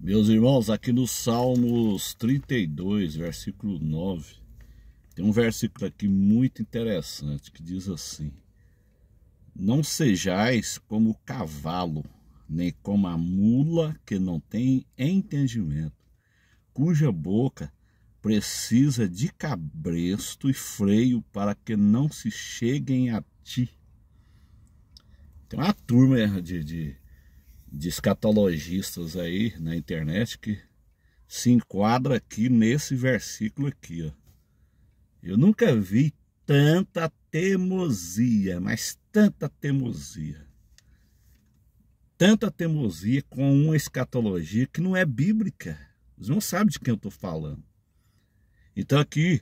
Meus irmãos, aqui no Salmos 32, versículo 9, tem um versículo aqui muito interessante que diz assim: Não sejais como o cavalo, nem como a mula que não tem entendimento, cuja boca precisa de cabresto e freio para que não se cheguem a ti. Tem uma turma né, de, de de escatologistas aí na internet que se enquadra aqui nesse versículo aqui, ó. Eu nunca vi tanta teimosia, mas tanta teimosia. Tanta teimosia com uma escatologia que não é bíblica. Vocês não sabem de quem eu estou falando. Então aqui,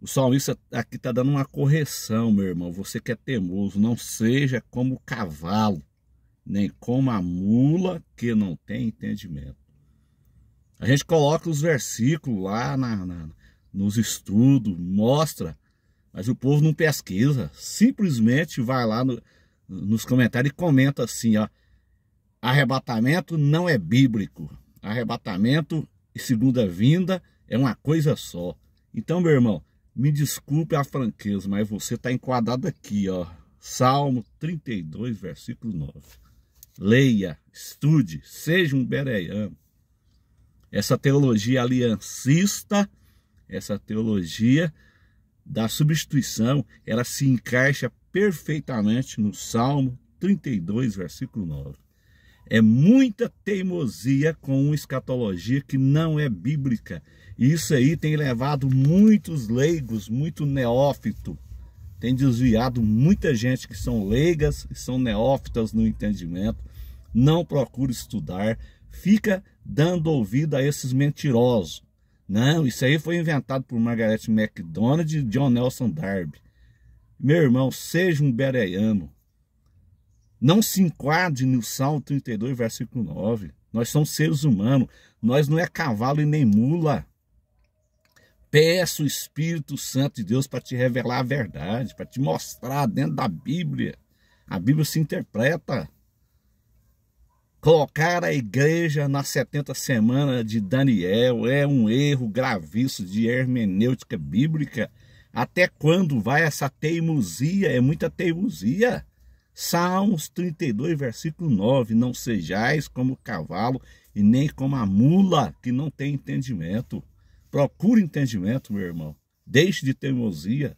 o salmista aqui está dando uma correção, meu irmão. Você que é teimoso, não seja como o cavalo nem como a mula que não tem entendimento. A gente coloca os versículos lá na, na, nos estudos, mostra, mas o povo não pesquisa. Simplesmente vai lá no, nos comentários e comenta assim: ó, arrebatamento não é bíblico. Arrebatamento e segunda vinda é uma coisa só. Então, meu irmão, me desculpe a franqueza, mas você está enquadrado aqui, ó. Salmo 32, versículo 9 leia, estude, seja um bereano. Essa teologia aliancista, essa teologia da substituição, ela se encaixa perfeitamente no Salmo 32, versículo 9. É muita teimosia com uma escatologia que não é bíblica. Isso aí tem levado muitos leigos, muito neófito, tem desviado muita gente que são leigas, que são neófitas no entendimento, não procura estudar, fica dando ouvido a esses mentirosos. Não, né? isso aí foi inventado por Margaret MacDonald e John Nelson Darby. Meu irmão, seja um bereiano. Não se enquadre no Salmo 32, versículo 9. Nós somos seres humanos, nós não é cavalo e nem mula. Peça o Espírito Santo de Deus para te revelar a verdade, para te mostrar dentro da Bíblia. A Bíblia se interpreta. Colocar a igreja na 70 semana de Daniel é um erro gravíssimo de hermenêutica bíblica. Até quando vai essa teimosia? É muita teimosia. Salmos 32, versículo 9: Não sejais como o cavalo e nem como a mula que não tem entendimento. Procure entendimento, meu irmão. Deixe de teimosia.